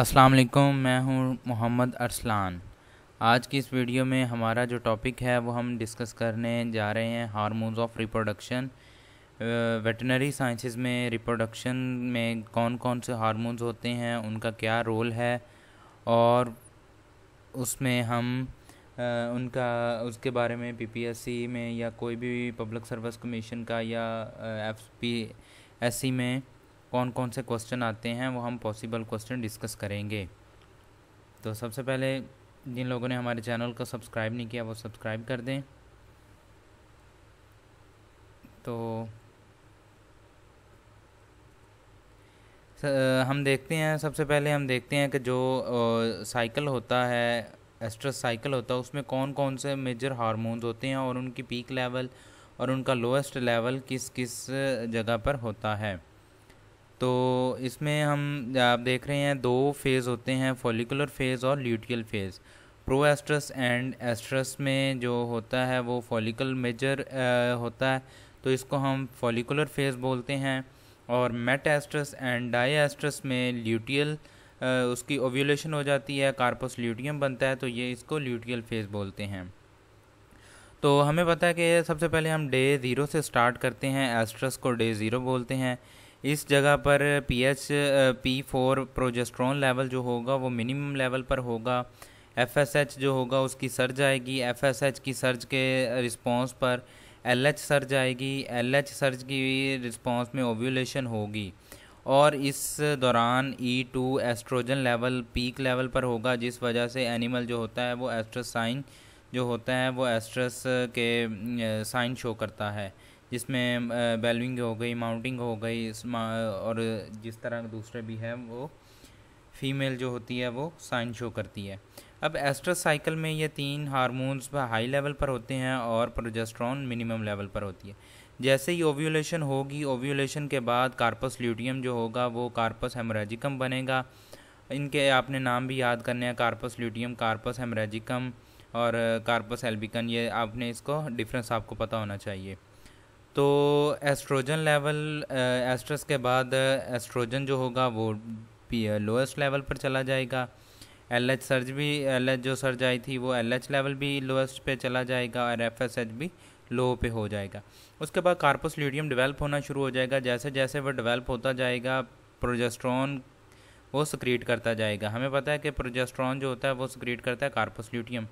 अस्सलाम वालेकुम मैं हूं मोहम्मद अरसलान आज की इस वीडियो में हमारा जो टॉपिक है वो हम डिस्कस करने जा रहे हैं hormones of reproduction veterinary sciences में रिप्रोडक्शन में कौन कौन से हार्मोन्स होते हैं उनका क्या रोल है और उसमें हम उनका उसके बारे में पीपीएससी में या कोई भी पब्लिक सर्विस कमीशन का या एफ पी एस सी में कौन कौन से क्वेश्चन आते हैं वो हम पॉसिबल क्वेश्चन डिस्कस करेंगे तो सबसे पहले जिन लोगों ने हमारे चैनल को सब्सक्राइब नहीं किया वो सब्सक्राइब कर दें तो हम देखते हैं सबसे पहले हम देखते हैं कि जो साइकिल होता है एस्ट्रस साइकिल होता है उसमें कौन कौन से मेजर हार्मोन्स होते हैं और उनकी पीक लेवल और उनका लोएस्ट लेवल किस किस जगह पर होता है तो इसमें हम आप देख रहे हैं दो फेज़ होते हैं फॉलिकुलर फेज़ और luteal phase proestrus and estrus में जो होता है वो फॉलिकल मेजर होता है तो इसको हम फॉलिकुलर फेज़ बोलते हैं और metestrus and diestrus में ल्यूटियल उसकी ओव्यूलेशन हो जाती है कार्पस ल्यूटियम बनता है तो ये इसको ल्यूटियल फेज़ बोलते हैं तो हमें पता है कि सबसे पहले हम डे ज़ीरो से स्टार्ट करते हैं एस्ट्रस को डे ज़ीरो बोलते हैं इस जगह पर P H P four progesterone level जो होगा वो मिनिमम लेवल पर होगा एफ एस एच जो होगा उसकी सर्ज आएगी एफ एस एच की सर्ज के रिस्पॉन्स पर एल एच सर्ज आएगी एल एच सर्ज की रिस्पॉन्स में ओव्यूलेशन होगी और इस दौरान E two estrogen level peak level पर होगा जिस वजह से एनिमल जो होता है वो एस्ट्रस साइन जो होता है वो एस्ट्रस के साइन शो करता है जिसमें बेलविंग हो गई माउंटिंग हो गई और जिस तरह दूसरे भी हैं वो फीमेल जो होती है वो साइन शो करती है अब एस्ट्रस साइकिल में ये तीन हारमोन्स हाई लेवल पर होते हैं और प्रोजेस्ट्रॉन मिनिमम लेवल पर होती है जैसे ही ओव्यूलेशन होगी ओव्यूलेशन के बाद कार्पस ल्यूटियम जो होगा वो कार्पस हेमरेजिकम बनेगा इनके आपने नाम भी याद करने हैं कार्पस ल्यूटियम कार्पस हेमरेजिकम और कार्पस एल्बिकन ये आपने इसको डिफरेंस आपको पता होना चाहिए तो एस्ट्रोजन लेवल एस्ट्रस के बाद एस्ट्रोजन जो होगा वो लोएस्ट लेवल पर चला जाएगा एल एच सर्ज भी एल एच जो सर्ज आई थी वो एल एच लेवल भी लोएस्ट पे चला जाएगा और एफ एस एच भी लो पे हो जाएगा उसके बाद कार्पोसल्यूडियम डेवलप होना शुरू हो जाएगा जैसे जैसे वो डेवलप होता जाएगा प्रोजेस्ट्रॉन वो सक्रीट करता जाएगा हमें पता है कि प्रोजेस्ट्रॉन जो होता है वो सक्रीट करता है कार्पोसल्यूटियम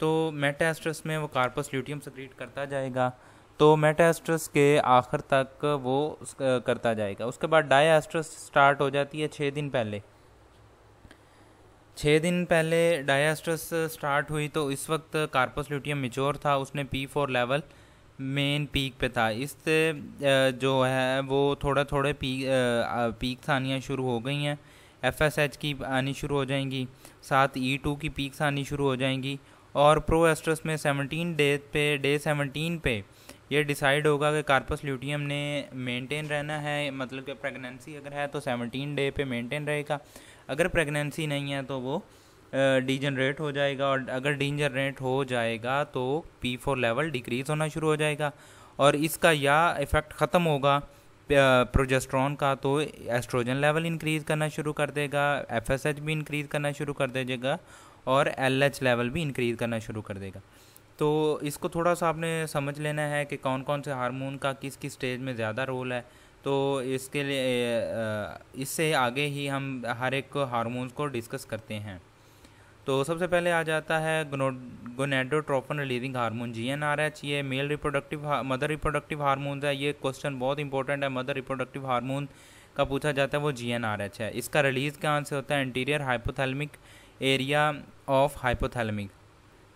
तो मेटास्ट्रस में वो कार्पोसल्यूटियम सक्रिएट करता जाएगा तो मेटास्ट्रस के आखिर तक वो करता जाएगा उसके बाद डायास्ट्रस स्टार्ट हो जाती है छः दिन पहले छः दिन पहले डायास्ट्रस स्टार्ट हुई तो इस वक्त कार्पस ल्यूटियम मिच्योर था उसने P four level main peak पे था इस जो है वो थोड़ा थोड़े पी पीक आनियाँ शुरू हो गई हैं एफ एस एच की आनी शुरू हो जाएंगी साथ ई e टू की पीक्स आनी शुरू हो जाएंगी और प्रो एस्ट्रस में सेवनटीन डे पे डे सेवनटीन पे ये डिसाइड होगा कि कार्पस ल्यूटियम ने मेंटेन रहना है मतलब कि प्रेगनेंसी अगर है तो सेवनटीन डे पे मेंटेन रहेगा अगर प्रेगनेंसी नहीं है तो वो डीजनरेट हो जाएगा और अगर डीजनरेट हो जाएगा तो पी फोर लेवल डिक्रीज़ होना शुरू हो जाएगा और इसका या इफ़ेक्ट ख़त्म होगा प्रोजेस्ट्रॉन का तो एस्ट्रोजन लेवल इंक्रीज़ करना शुरू कर देगा एफ भी इंक्रीज़ करना शुरू कर देगा और एल लेवल भी इंक्रीज़ करना शुरू कर देगा तो इसको थोड़ा सा आपने समझ लेना है कि कौन कौन से हार्मोन का किस किस स्टेज में ज़्यादा रोल है तो इसके लिए इससे आगे ही हम हर एक हारमोन को डिस्कस करते हैं तो सबसे पहले आ जाता है gonadotropin releasing hormone G N R H ये male reproductive mother reproductive hormone है ये क्वेश्चन बहुत इंपॉर्टेंट है मदर रिप्रोडक्टिव हारमोन का पूछा जाता है वो जी एन आर एच है इसका रिलीज़ कहाँ से होता है interior hypothalamic area of hypothalamic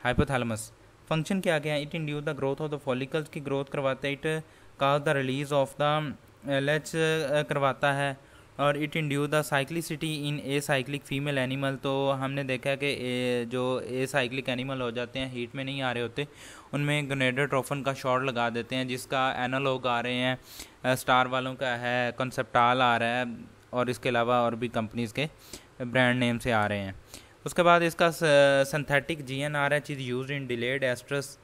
hypothalamus function क्या क्या है it induce the growth of the follicles की ग्रोथ करवाता है it cause the release of the लेच करवाता है और it induce the cyclicity in a cyclic female animal तो हमने देखा कि जो ए साइक्लिक एनिमल हो जाते हैं हीट में नहीं आ रहे होते उनमें ग्रेडोट्रोफन का शॉट लगा देते हैं जिसका एनालॉग आ रहे हैं स्टार uh, वालों का है कंसेप्टाल आ रहा है और इसके अलावा और भी कंपनीज़ के ब्रांड नेम से आ रहे हैं उसके बाद इसका synthetic G N R H is use in delayed estrus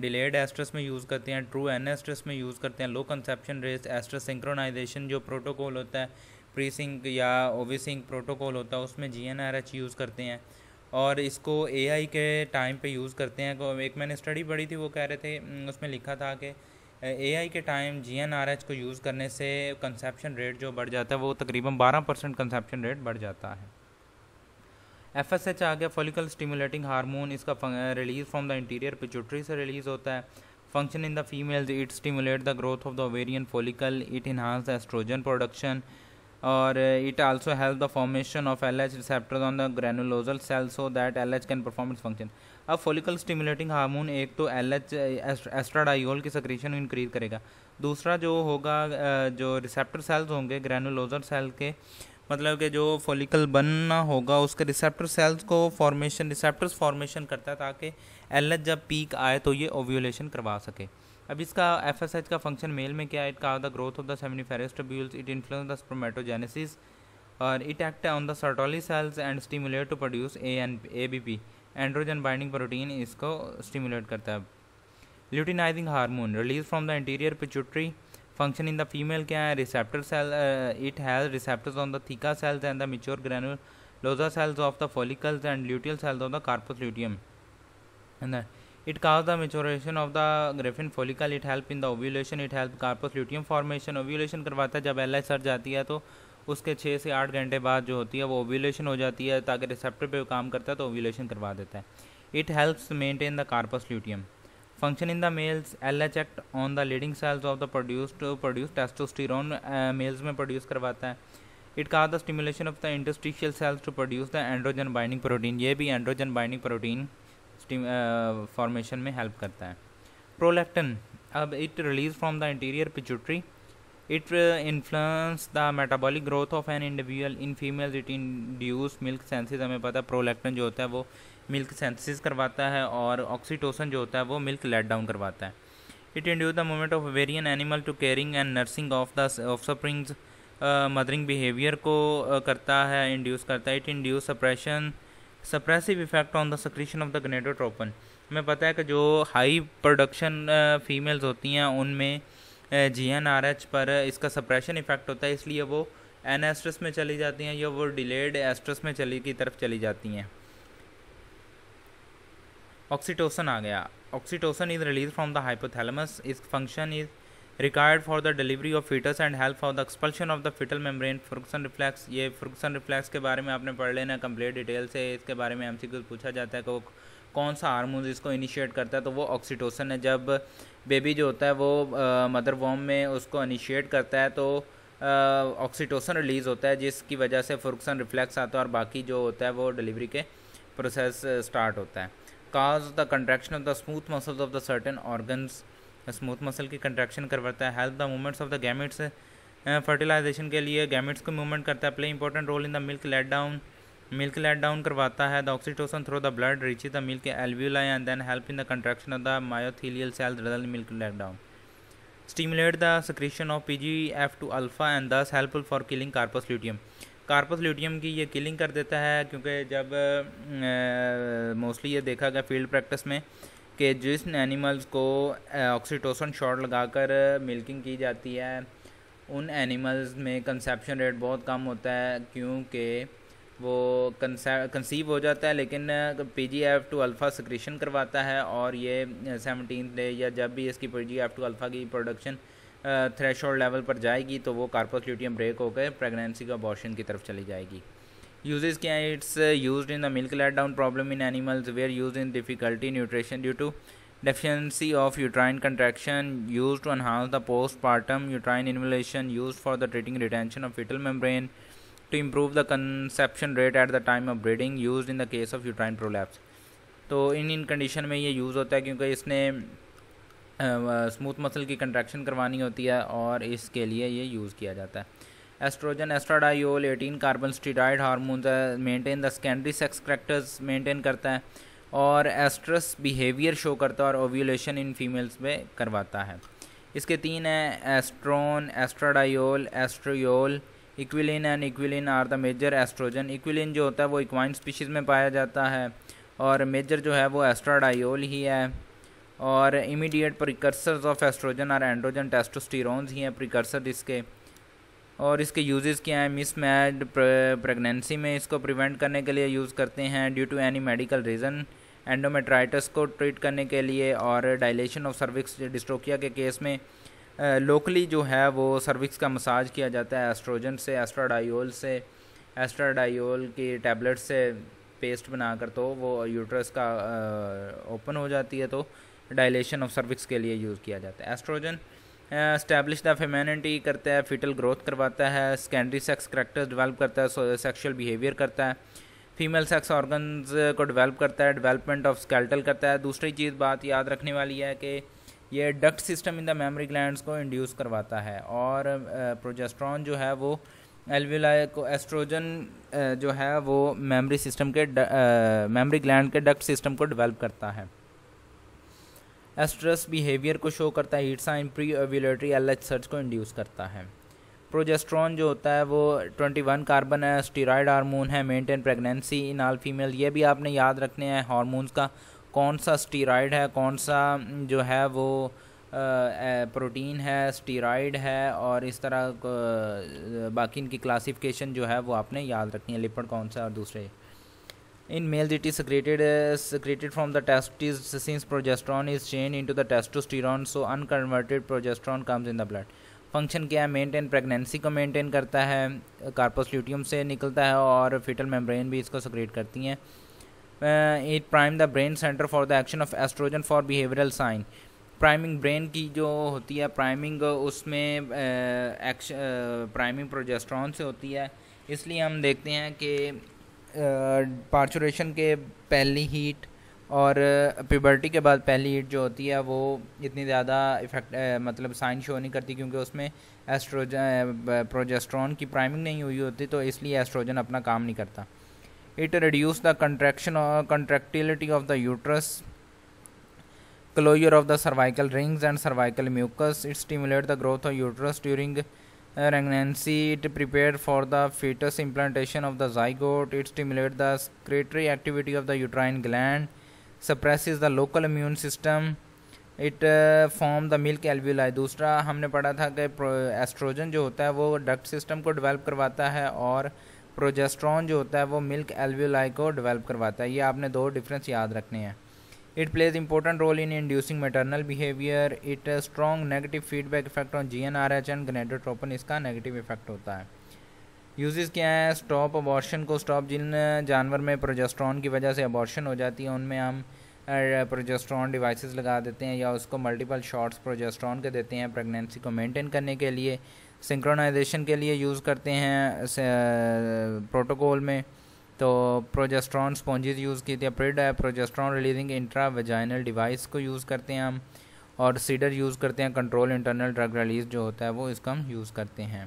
delayed estrus में यूज़ करते हैं ट्रू एन एस्ट्रस में यूज़ करते हैं low conception rates estrus synchronization जो प्रोटोकॉल होता है प्री सिंक या ओवी सिंक प्रोटोकॉल होता है उसमें G N R H use करते हैं और इसको ए आई के टाइम पर यूज़ करते हैं एक मैंने स्टडी पढ़ी थी वो कह रहे थे उसमें लिखा था कि ए आई के time G N R H को यूज़ करने से कंसेप्शन रेट जो बढ़ जाता है वो तकरीबन बारह परसेंट कंसेप्शन रेट बढ़ जाता है एफ एस एच आ गया फॉलिकल स्टिमुलेटिंग हार्मोन इसका release from the interior pituitary से रिलीज होता है function in the females it stimulate the growth of the ovarian follicle it enhance the estrogen production और it also help the formation of L H receptor on the granulosa cell so that L H can perform its function अब follicle stimulating hormone एक तो L H एस्ट्राडाइल की secretion increase करेगा दूसरा जो होगा जो रिसेप्टर सेल्स होंगे ग्रेनुलोजल सेल के मतलब कि जो फॉलिकल बनना होगा उसके रिसेप्टर सेल्स को फॉर्मेशन रिसेप्टर्स फॉर्मेशन करता है ताकि एल जब पीक आए तो ये ओव्यूलेशन करवा सके अब इसका एफ एस एच का फंक्शन मेल में क्या है it cause the growth of the seminiferous tubules it influence the spermatogenesis और it act on the Sertoli cells and stimulate to produce a an A B P androgen binding protein इसको stimulate करता है luteinizing hormone release from the anterior pituitary function in the female kya hai receptor cell uh, it has receptors on the theca cells and the mature granulosa cells of the follicles and luteal cells of the corpus luteum and then it causes the maturation of the Graafian follicle it help in the ovulation it help corpus luteum formation ovulation करवाता है जब L sir जाती है तो उसके छः से आठ घंटे बाद जो होती है वो ओव्यूलेशन हो जाती है ताकि रिसेप्टर पे काम करता है तो ओव्यूलेशन करवा देता है it helps maintain the corpus luteum function in the males LH act on the leading cells of the produced produced testosterone uh, males में produce करवाता है it cause the stimulation of the interstitial cells to produce the androgen binding protein ये भी androgen binding protein formation में help करता है prolactin अब it release from the anterior pituitary it influence the metabolic growth of an individual in females it induce milk synthesis हमें पता है प्रोलेक्टन जो होता है वो मिल्क सेंथसिस करवाता है और ऑक्सीटोसन जो होता है वो मिल्क लेट डाउन करवाता है it induce the movement of वेरियन animal to caring and nursing of the offsprings mothering behaviour को uh, करता है इंड्यूस करता है it induce suppression suppressive effect on the secretion of the gonadotropin हमें पता है कि जो हाई प्रोडक्शन फीमेल्स होती हैं उनमें जी एन आर एच पर इसका सप्रेशन इफेक्ट होता है इसलिए वो एन एस्ट्रस में चली जाती हैं या वो डिलेड एस्ट्रस में चली की तरफ चली जाती हैं ऑक्सीटोसन आ गया oxytocin is release from the hypothalamus इस function is required for the delivery of foetus and help for the expulsion of the foetal membrane Ferguson reflex ये फ्रुक्सन रिफ्लैक्स के बारे में आपने पढ़ लेना कंप्लीट डिटेल से इसके बारे में एमसीक्यू पूछा जाता है कि कौन सा हारमोन इसको इनिशिएट करता है तो वो ऑक्सीटोसन है जब बेबी जो होता है वो मदर वॉम में उसको इनिशिएट करता है तो ऑक्सीटोसन रिलीज़ होता है जिसकी वजह से फ्रुक्सन रिफ्लैक्स आता है और बाकी जो होता है वो डिलीवरी के प्रोसेस स्टार्ट होता है cause the contraction of the smooth muscle of the certain organ smooth muscle की कंट्रैक्शन करवाता है help the movements of the gametes fertilization के लिए गैमिट्स को मूवमेंट करता है play important role in the milk let down milk let down करवाता है the oxytocin through the blood reach the milk alveoli and then help in the contraction of the myoepithelial cell result milk let down stimulate the stimulate of P G F two alpha and this helpful for killing luteum. Corpus luteum की ये killing कर देता है क्योंकि जब mostly ये देखा गया फील्ड प्रैक्टिस में कि जिस एनिमल्स को ऑक्सीटोसन शॉट लगाकर मिल्किंग की जाती है उन एनिमल्स में कंसेप्शन रेट बहुत कम होता है क्योंकि वो कंसीव हो जाता है लेकिन P G F two alpha secretion करवाता है और ये सेवनटीन डे या जब भी इसकी P G F two alpha की प्रोडक्शन थ्रेश लेवल पर जाएगी तो वो कार्पोसल्यूटियम ब्रेक होकर प्रेगनेंसी का बॉशन की तरफ चली जाएगी यूजेज़ क्या है it's use in the milk let down problem in animals where use in difficulty nutrition due to deficiency of uterine contraction use to enhance the postpartum uterine involution use for the treating retention of foetal membrane to improve the conception rate at the time of breeding use in the case of uterine prolapse तो इन इन condition में ये use होता है क्योंकि इसने smooth muscle की contraction करवानी होती है और इसके लिए ये यूज़ किया जाता है oestrogen oestradiol eighteen carbon steroid hormone maintain the secondary sex characters maintain करता है और एस्ट्रस बिहेवियर शो करता है और ओव्यूलेशन इन फीमेल्स में करवाता है इसके तीन हैं oestrone oestradiol oestriol equilin and equilin are the major oestrogen equilin जो होता है वो इक्वाइन स्पीशीज़ में पाया जाता है और मेजर जो है वो एस्ट्राडाइल ही है और इमीडिएट प्रिकर्सर्स ऑफ एस्ट्रोजन और एंड्रोजन टेस्टोस्टिरोन्स ही हैं प्रिकर्सर इसके और इसके यूजेस क्या हैं मिस मैड प्रेगनेंसी में इसको प्रिवेंट करने के लिए यूज़ करते हैं due to any medical reason endometritis को ट्रीट करने के लिए और डायलेशन ऑफ सर्विक्स डिस्ट्रोकिया के केस में लोकली जो है वो सर्विक्स का मसाज किया जाता है एस्ट्रोजन से एस्ट्राडाइल से एस्ट्राडाइल की टैबलेट से पेस्ट बनाकर तो वो यूट्रस का ओपन हो जाती है तो डायलेशन ऑफ सर्विक्स के लिए यूज़ किया जाता है एस्ट्रोजन स्टैब्लिश द फेमेनिटी करता है फीटल ग्रोथ करवाता है सेकेंडरी सेक्स करेक्टर्स डेवलप करता है सेक्शुअल बिहेवियर करता है फीमेल सेक्स ऑर्गन्स को डेवलप करता है डेवलपमेंट ऑफ स्केल्टल करता है दूसरी चीज़ बात याद रखने वाली है कि ये duct system in the mammary glands को इंड्यूस करवाता है और प्रोजेस्ट्रॉन uh, जो है वो एलविला को एस्ट्रोजन uh, जो है वो मेमोरी सिस्टम के मेमोरी uh, ग्लैंड के डक्ट सिस्टम को डेवलप करता है एस्ट्रस बिहेवियर को शो करता है heat sign pre ovulatory L surge को इंड्यूस करता है प्रोजेस्ट्रॉन जो होता है वो 21 कार्बन है स्टीराइड हार्मोन है maintain pregnancy in all female ये भी आपने याद रखने हैं हार्मोन्स का कौन सा स्टीराइड है कौन सा जो है वो प्रोटीन है स्टीराइड है और इस तरह बाकी इनकी क्लासिफिकेशन जो है वो आपने याद रखनी है लिपड कौन सा और दूसरे In males, it is secreted uh, secreted from the testes since progesterone is changed into the testosterone, so unconverted progesterone comes in the blood. Function क्या है मेंटेन प्रेगनेंसी को मेंटेन करता है कार्पस ल्यूटियम से निकलता है और फिटल मेम्ब्रेन भी इसको सक्रिएट करती हैं it prime the brain centre for the action of oestrogen for behavioural sign priming brain की जो होती है प्राइमिंग उसमें प्राइमिंग uh, प्रोजेस्ट्रॉन uh, से होती है इसलिए हम देखते हैं कि पार्चुरेशन के पहली हीट और प्यूबर्टी के बाद पहली हीट जो होती है वो इतनी ज़्यादा इफेक्ट मतलब साइन शो नहीं करती क्योंकि उसमें एस्ट्रोजन प्रोजेस्ट्रॉन की प्राइमिंग नहीं हुई होती तो इसलिए एस्ट्रोजन अपना काम नहीं करता it reduce the contraction contractility of the uterus closure of the cervical rings and cervical mucus it stimulate the growth of uterus during pregnancy prepared for the fetus implantation of the zygote it stimulates the secretory activity of the uterine gland suppresses the local immune system it form the milk alveoli दूसरा हमने पढ़ा था कि oestrogen जो होता है वो duct system को डेवलप करवाता है और प्रोजेस्ट्रॉन जो होता है वो मिल्क एल्विलाई को डेवलप करवाता है ये आपने दो डिफरेंस याद रखने हैं it plays important role in inducing in behaviour it strong negative feedback effect on G N R H and gonadotropin इसका नेगेटिव इफेक्ट होता है यूजेस क्या है स्टॉप अबॉर्शन को स्टॉप जिन जानवर में प्रोजेस्ट्रॉन की वजह से अबॉर्शन हो जाती है उनमें हम प्रोजेस्ट्रॉन डिवाइसेस लगा देते हैं या उसको मल्टीपल शॉट्स प्रोजेस्ट्रॉन के देते हैं प्रेगनेंसी को मेंटेन करने के लिए सिंक्रोनाइजेशन के लिए यूज़ करते हैं प्रोटोकॉल में तो प्रोजेस्ट्रॉन स्पॉन्जेज यूज़ की थी प्रिड है progesterone releasing intra vaginal device को यूज़ करते हैं हम और सीडर यूज़ करते हैं कंट्रोल इंटरनल ड्रग रिलीज जो होता है वो इसका हम यूज़ करते हैं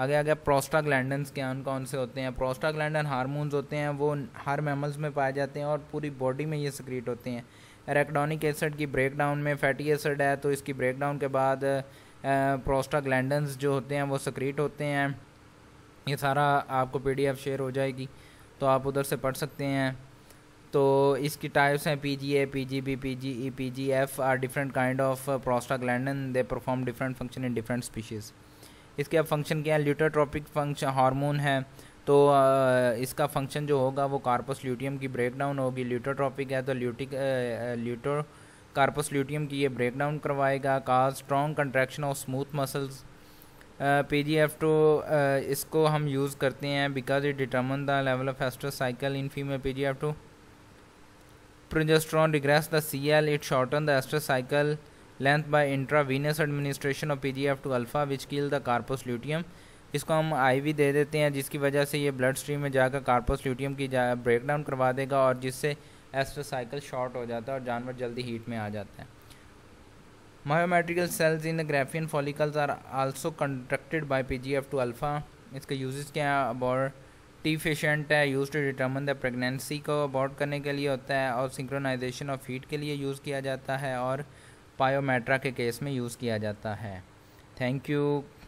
आगे आगे गया प्रोस्टाग्लैंडन्स क्या कौन से होते हैं प्रोस्टाग्लैंडन हारमोन्स होते हैं वो हर मेमल्स में पाए जाते हैं और पूरी बॉडी में ये सिक्रीट होते हैं एरेक्डोनिक एसिड की ब्रेकडाउन में फैटी एसिड है तो इसकी ब्रेकडाउन के बाद प्रोस्टाग्लैंडन्स जो होते हैं वो सिक्रीट होते हैं ये सारा आपको पीडीएफ शेयर हो जाएगी तो आप उधर से पढ़ सकते हैं तो इसकी टाइप्स हैं P G A P G B P G E P G F are different kind of prostaglandin they perform different function in different species इसके अब फंक्शन क्या है ल्यूटोट्रॉपिक फंक्शन हार्मोन है तो uh, इसका फंक्शन जो होगा वो कार्पस ल्यूटियम की ब्रेकडाउन होगी ल्यूटोट्रॉपिक है तो ल्यूटिक ल्यूटो कार्पस ल्यूटियम की ये ब्रेकडाउन करवाएगा cause strong contraction of smooth muscles P G F two इसको हम यूज़ करते हैं because it determine the level of oestrous cycle in female P G F two progesterone regress the CL, it shortens the estrous cycle length by intravenous administration of PGF2 two alpha which the carpus luteum इसको हम ivy दे देते हैं जिसकी वजह से ये blood stream में जाकर कार्पोस ल्यूटियम की ब्रेक डाउन करवा देगा और जिससे एस्ट्रोसाइकिल शॉर्ट हो जाता है और जानवर जल्दी हीट में आ जाता है cells the Graafian follicles are also follicles by P G F two alpha इसका यूजेस क्या है टी एशेंट है use to determine the pregnancy को अबाउट करने के लिए होता है और सिंक्रोनाइजेशन ऑफ हीट के लिए यूज़ किया जाता है और पायोमेट्रा के केस में यूज़ किया जाता है थैंक यू